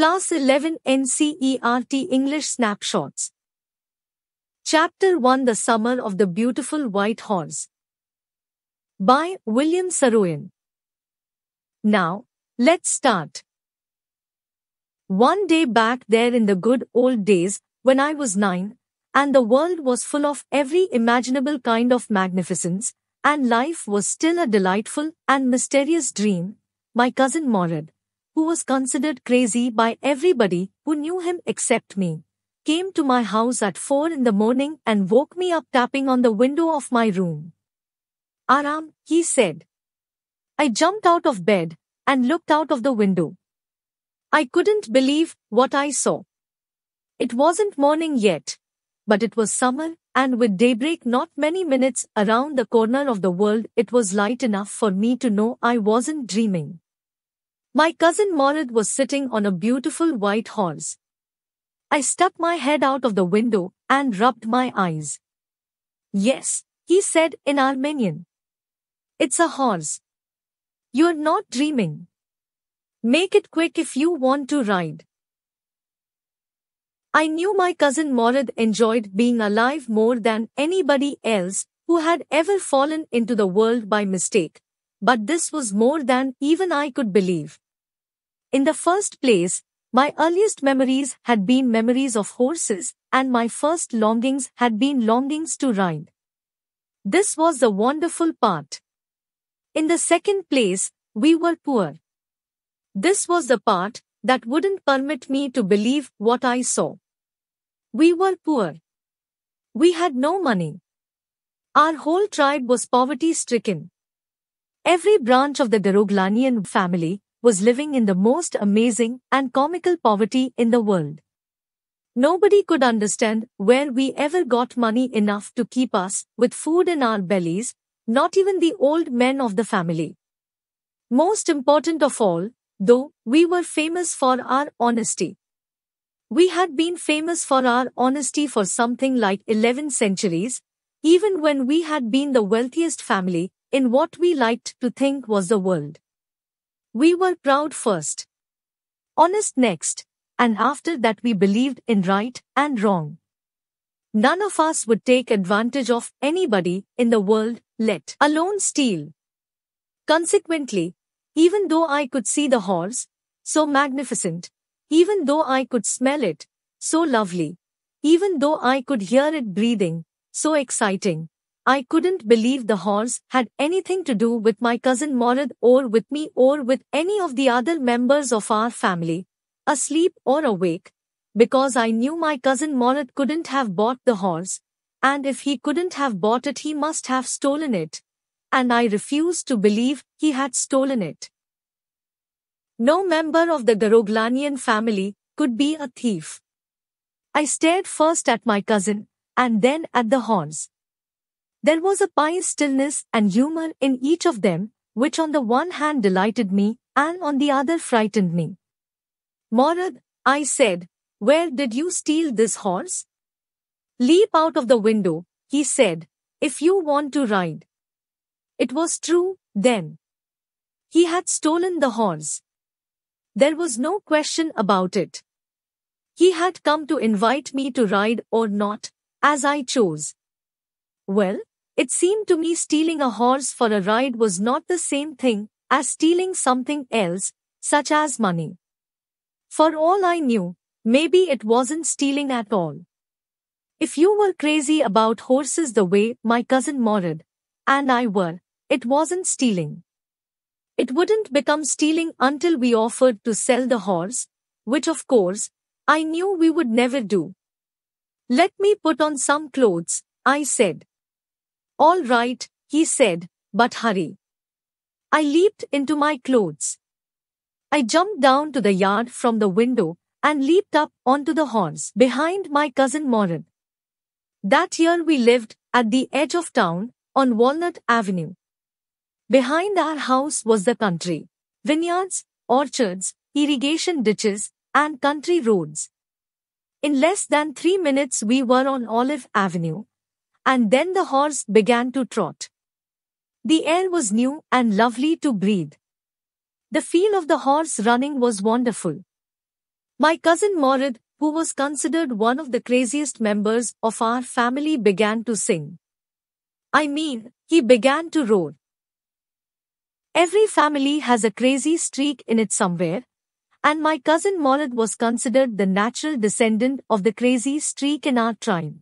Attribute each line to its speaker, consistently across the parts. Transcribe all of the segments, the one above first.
Speaker 1: Class 11 NCERT English Snapshots Chapter 1 The Summer of the Beautiful White Horse by William Saroyan. Now, let's start. One day back there in the good old days, when I was nine, and the world was full of every imaginable kind of magnificence, and life was still a delightful and mysterious dream, my cousin Morad, who was considered crazy by everybody who knew him except me, came to my house at 4 in the morning and woke me up tapping on the window of my room. Aram, he said. I jumped out of bed and looked out of the window. I couldn't believe what I saw. It wasn't morning yet, but it was summer, and with daybreak not many minutes around the corner of the world, it was light enough for me to know I wasn't dreaming. My cousin Morad was sitting on a beautiful white horse. I stuck my head out of the window and rubbed my eyes. Yes, he said in Armenian. It's a horse. You're not dreaming. Make it quick if you want to ride. I knew my cousin Morad enjoyed being alive more than anybody else who had ever fallen into the world by mistake, but this was more than even I could believe. In the first place, my earliest memories had been memories of horses, and my first longings had been longings to ride. This was the wonderful part. In the second place, we were poor. This was the part that wouldn't permit me to believe what I saw. We were poor. We had no money. Our whole tribe was poverty stricken. Every branch of the Garoglanian family was living in the most amazing and comical poverty in the world. Nobody could understand where we ever got money enough to keep us with food in our bellies, not even the old men of the family. Most important of all, though, we were famous for our honesty. We had been famous for our honesty for something like 11 centuries, even when we had been the wealthiest family in what we liked to think was the world. We were proud first, honest next, and after that we believed in right and wrong. None of us would take advantage of anybody in the world, let alone steal. Consequently, even though I could see the horse, so magnificent, even though I could smell it, so lovely, even though I could hear it breathing, so exciting, I couldn't believe the horse had anything to do with my cousin Morad or with me or with any of the other members of our family, asleep or awake, because I knew my cousin Morad couldn't have bought the horse, and if he couldn't have bought it he must have stolen it, and I refused to believe he had stolen it. No member of the Garoglanian family could be a thief. I stared first at my cousin, and then at the horse. There was a pious stillness and humor in each of them, which on the one hand delighted me and on the other frightened me. Morad, I said, where did you steal this horse? Leap out of the window, he said, if you want to ride. It was true, then. He had stolen the horse. There was no question about it. He had come to invite me to ride or not, as I chose. Well, it seemed to me stealing a horse for a ride was not the same thing as stealing something else, such as money. For all I knew, maybe it wasn't stealing at all. If you were crazy about horses the way my cousin Morid and I were, it wasn't stealing. It wouldn't become stealing until we offered to sell the horse, which of course, I knew we would never do. Let me put on some clothes, I said. All right, he said, but hurry. I leaped into my clothes. I jumped down to the yard from the window and leaped up onto the horns behind my cousin Morin. That year we lived at the edge of town on Walnut Avenue. Behind our house was the country. Vineyards, orchards, irrigation ditches, and country roads. In less than three minutes we were on Olive Avenue, and then the horse began to trot. The air was new and lovely to breathe. The feel of the horse running was wonderful. My cousin Morid, who was considered one of the craziest members of our family, began to sing. I mean, he began to roar. Every family has a crazy streak in it somewhere, and my cousin Morid was considered the natural descendant of the crazy streak in our tribe.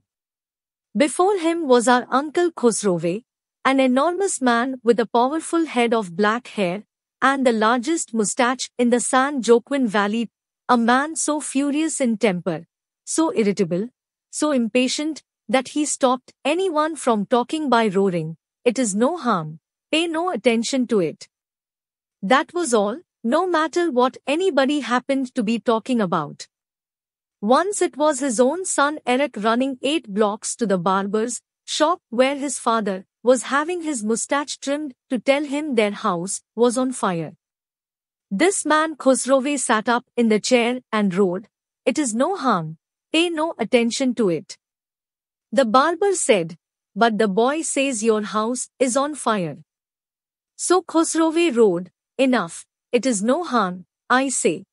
Speaker 1: Before him was our uncle Khosrove, an enormous man with a powerful head of black hair and the largest moustache in the San Joaquin Valley, a man so furious in temper, so irritable, so impatient, that he stopped anyone from talking by roaring, It is no harm, pay no attention to it. That was all, no matter what anybody happened to be talking about. Once it was his own son Eric running eight blocks to the barber's shop where his father was having his mustache trimmed to tell him their house was on fire. This man Khosrove sat up in the chair and roared, It is no harm, pay no attention to it. The barber said, But the boy says your house is on fire. So Khosrove roared, Enough, it is no harm, I say.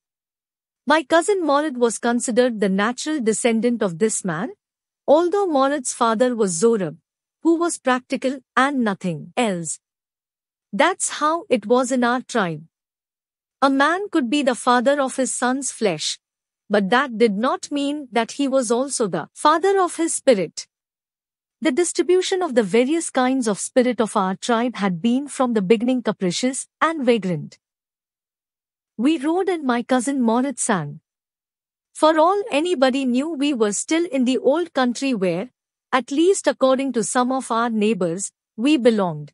Speaker 1: My cousin Morad was considered the natural descendant of this man, although Morad's father was Zorab, who was practical and nothing else. That's how it was in our tribe. A man could be the father of his son's flesh, but that did not mean that he was also the father of his spirit. The distribution of the various kinds of spirit of our tribe had been from the beginning capricious and vagrant. We rode and my cousin Moritz sang. For all anybody knew we were still in the old country where, at least according to some of our neighbors, we belonged.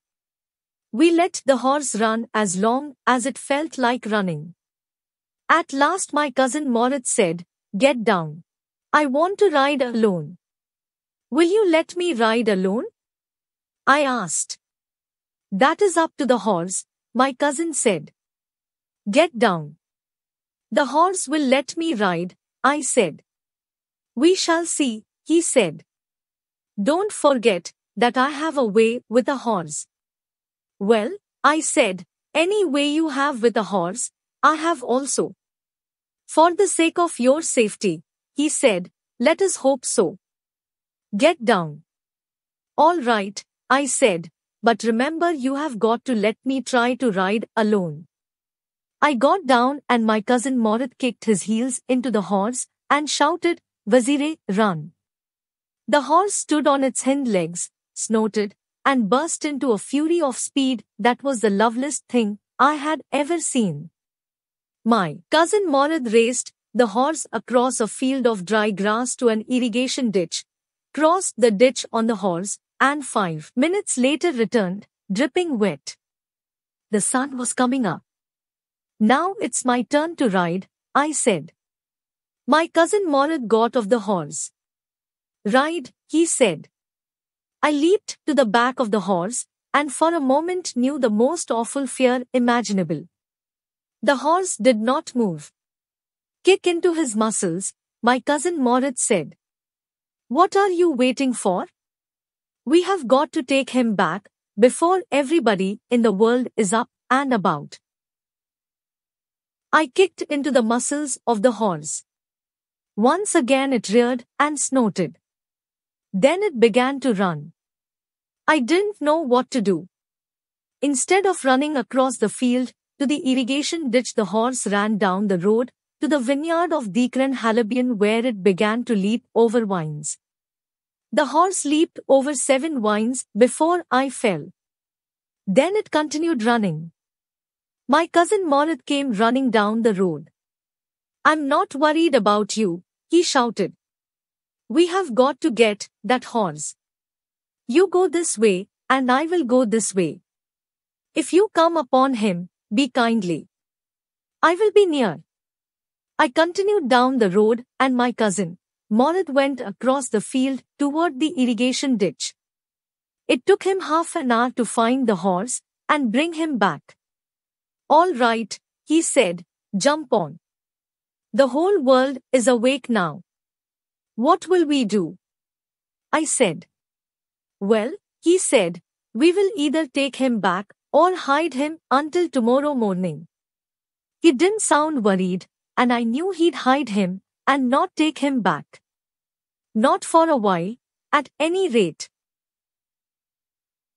Speaker 1: We let the horse run as long as it felt like running. At last my cousin Moritz said, Get down. I want to ride alone. Will you let me ride alone? I asked. That is up to the horse, my cousin said. Get down. The horse will let me ride, I said. We shall see, he said. Don't forget that I have a way with a horse. Well, I said, any way you have with a horse, I have also. For the sake of your safety, he said, let us hope so. Get down. All right, I said, but remember you have got to let me try to ride alone. I got down and my cousin Morat kicked his heels into the horse and shouted, Vazire, run. The horse stood on its hind legs, snorted, and burst into a fury of speed that was the loveliest thing I had ever seen. My cousin Morad raced the horse across a field of dry grass to an irrigation ditch, crossed the ditch on the horse, and five minutes later returned, dripping wet. The sun was coming up. Now it's my turn to ride, I said. My cousin Morad got off the horse. Ride, he said. I leaped to the back of the horse and for a moment knew the most awful fear imaginable. The horse did not move. Kick into his muscles, my cousin Moritz said. What are you waiting for? We have got to take him back before everybody in the world is up and about. I kicked into the muscles of the horse. Once again it reared and snorted. Then it began to run. I didn't know what to do. Instead of running across the field to the irrigation ditch, the horse ran down the road to the vineyard of Dekran Halabian where it began to leap over vines. The horse leaped over seven vines before I fell. Then it continued running. My cousin Morid came running down the road. I'm not worried about you, he shouted. We have got to get that horse. You go this way, and I will go this way. If you come upon him, be kindly. I will be near. I continued down the road, and my cousin, Morid went across the field toward the irrigation ditch. It took him half an hour to find the horse and bring him back. All right, he said, jump on. The whole world is awake now. What will we do? I said. Well, he said, we will either take him back or hide him until tomorrow morning. He didn't sound worried, and I knew he'd hide him and not take him back. Not for a while, at any rate.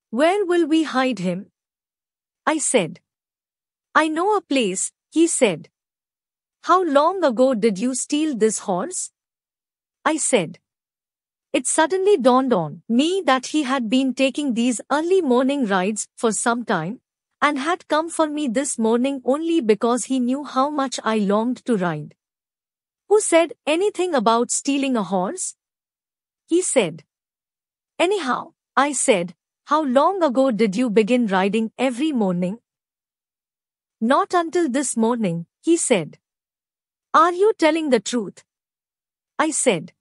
Speaker 1: Where will we hide him? I said. I know a place, he said. How long ago did you steal this horse? I said. It suddenly dawned on me that he had been taking these early morning rides for some time and had come for me this morning only because he knew how much I longed to ride. Who said anything about stealing a horse? He said. Anyhow, I said, how long ago did you begin riding every morning? Not until this morning, he said. Are you telling the truth? I said.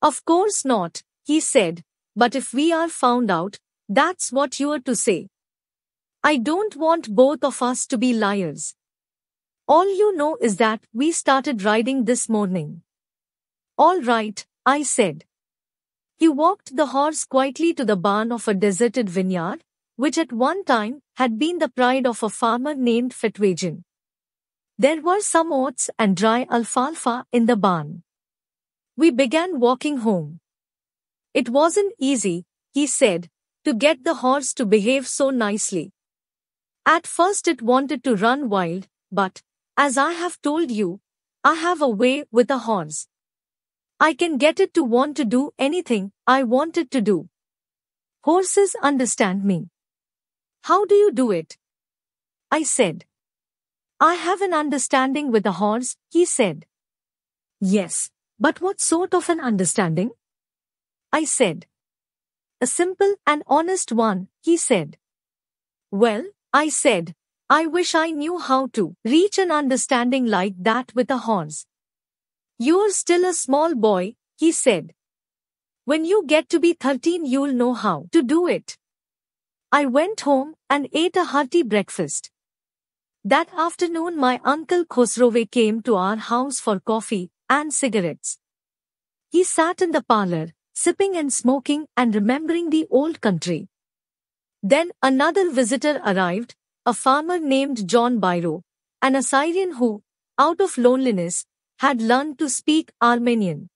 Speaker 1: Of course not, he said, but if we are found out, that's what you are to say. I don't want both of us to be liars. All you know is that we started riding this morning. All right, I said. He walked the horse quietly to the barn of a deserted vineyard, which at one time had been the pride of a farmer named Fitwagen. There were some oats and dry alfalfa in the barn. We began walking home. It wasn't easy, he said, to get the horse to behave so nicely. At first it wanted to run wild, but, as I have told you, I have a way with a horse. I can get it to want to do anything I want it to do. Horses understand me. How do you do it? I said. I have an understanding with the horse, he said. Yes, but what sort of an understanding? I said. A simple and honest one, he said. Well, I said, I wish I knew how to reach an understanding like that with a horse. You're still a small boy, he said. When you get to be 13, you'll know how to do it. I went home and ate a hearty breakfast. That afternoon my uncle Khosrove came to our house for coffee and cigarettes. He sat in the parlor, sipping and smoking and remembering the old country. Then another visitor arrived, a farmer named John Byro, an Assyrian who, out of loneliness, had learned to speak Armenian.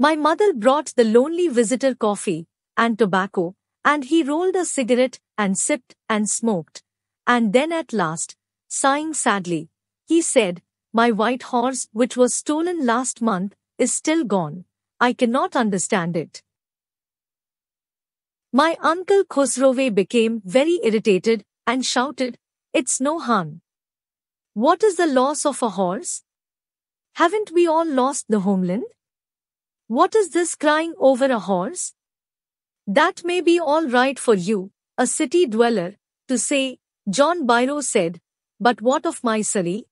Speaker 1: My mother brought the lonely visitor coffee and tobacco and he rolled a cigarette and sipped and smoked. And then at last, sighing sadly, he said, My white horse, which was stolen last month, is still gone. I cannot understand it. My uncle Khosrove became very irritated and shouted, It's no harm. What is the loss of a horse? Haven't we all lost the homeland? What is this crying over a horse? That may be all right for you, a city dweller, to say, John Byro said, but what of my sari?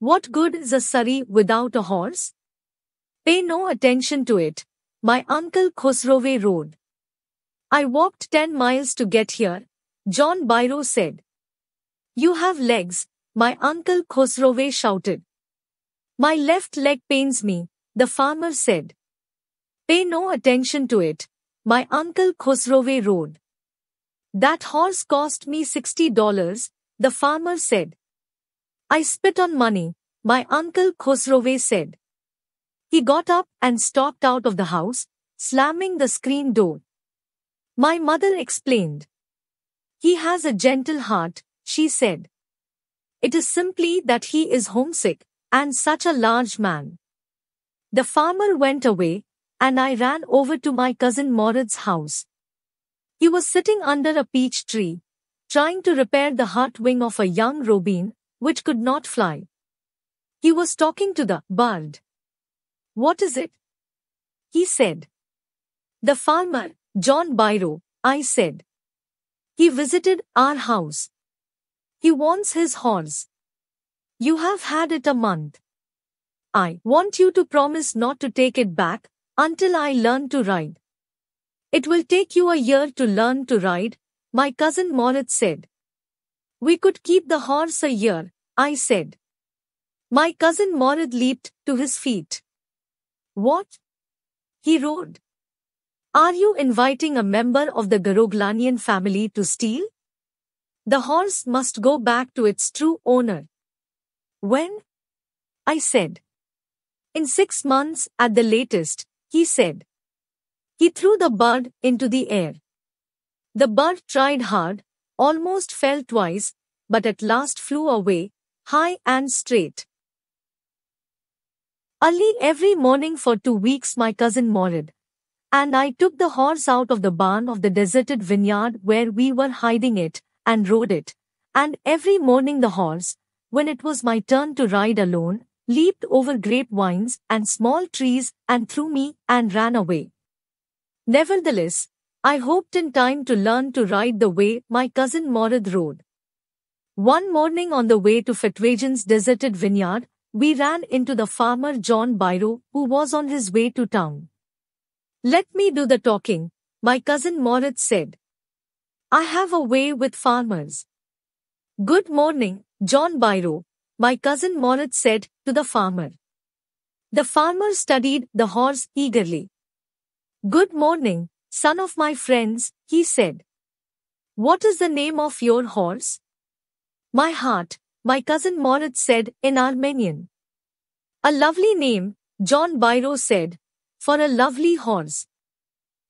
Speaker 1: What good is a sari without a horse? Pay no attention to it. My uncle Khosrove rode. I walked 10 miles to get here, John Byro said. You have legs, my uncle Khosrove shouted. My left leg pains me, the farmer said. Pay no attention to it. My uncle Khosrowe rode. That horse cost me $60, the farmer said. I spit on money, my uncle Khosrowe said. He got up and stalked out of the house, slamming the screen door. My mother explained. He has a gentle heart, she said. It is simply that he is homesick and such a large man. The farmer went away, and I ran over to my cousin Morid's house. He was sitting under a peach tree, trying to repair the heart wing of a young robin, which could not fly. He was talking to the bird. What is it? He said. The farmer, John Byro, I said. He visited our house. He wants his horse. You have had it a month. I want you to promise not to take it back, until I learn to ride. It will take you a year to learn to ride, my cousin Moritz said. We could keep the horse a year, I said. My cousin Morid leaped to his feet. What? He roared. Are you inviting a member of the Garoglanian family to steal? The horse must go back to its true owner. When? I said. In six months at the latest, he said. He threw the bird into the air. The bird tried hard, almost fell twice, but at last flew away, high and straight. Early every morning for two weeks my cousin morid, and I took the horse out of the barn of the deserted vineyard where we were hiding it, and rode it, and every morning the horse, when it was my turn to ride alone, leaped over grapevines and small trees and threw me and ran away. Nevertheless, I hoped in time to learn to ride the way my cousin Morad rode. One morning on the way to Fetwagen's deserted vineyard, we ran into the farmer John Byro, who was on his way to town. Let me do the talking, my cousin Moritz said. I have a way with farmers. Good morning, John Byro, my cousin Moritz said to the farmer. The farmer studied the horse eagerly. Good morning, son of my friends, he said. What is the name of your horse? My heart, my cousin Moritz said in Armenian. A lovely name, John Byro said, for a lovely horse.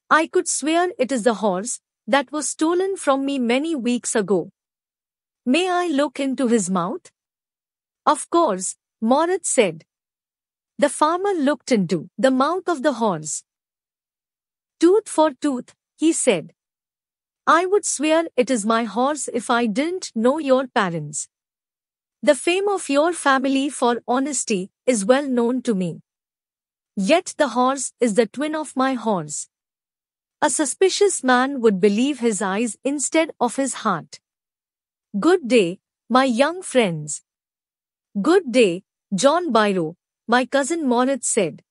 Speaker 1: I could swear it is the horse that was stolen from me many weeks ago. May I look into his mouth? Of course, Moritz said. The farmer looked into the mouth of the horse. Tooth for tooth, he said. I would swear it is my horse if I didn't know your parents. The fame of your family for honesty is well known to me. Yet the horse is the twin of my horse. A suspicious man would believe his eyes instead of his heart. Good day, my young friends. Good day, John Byro, my cousin Moritz said.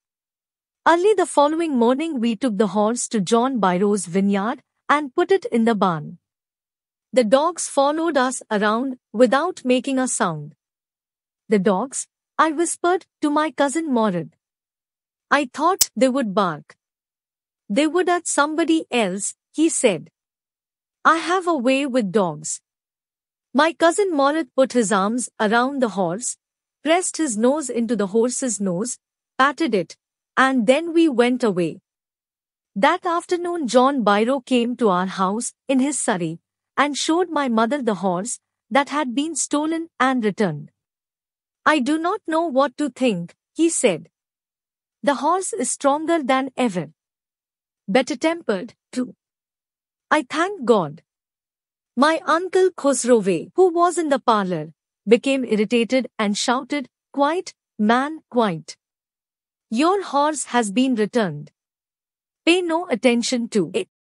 Speaker 1: Early the following morning we took the horse to John Byro's vineyard and put it in the barn. The dogs followed us around without making a sound. The dogs, I whispered to my cousin Morid. I thought they would bark. They would at somebody else, he said. I have a way with dogs, my cousin Morat put his arms around the horse, pressed his nose into the horse's nose, patted it, and then we went away. That afternoon John Byro came to our house in his surrey and showed my mother the horse that had been stolen and returned. I do not know what to think, he said. The horse is stronger than ever. Better tempered, too. I thank God. My uncle Khosrove, who was in the parlor, became irritated and shouted, Quiet, man, quiet. Your horse has been returned. Pay no attention to it.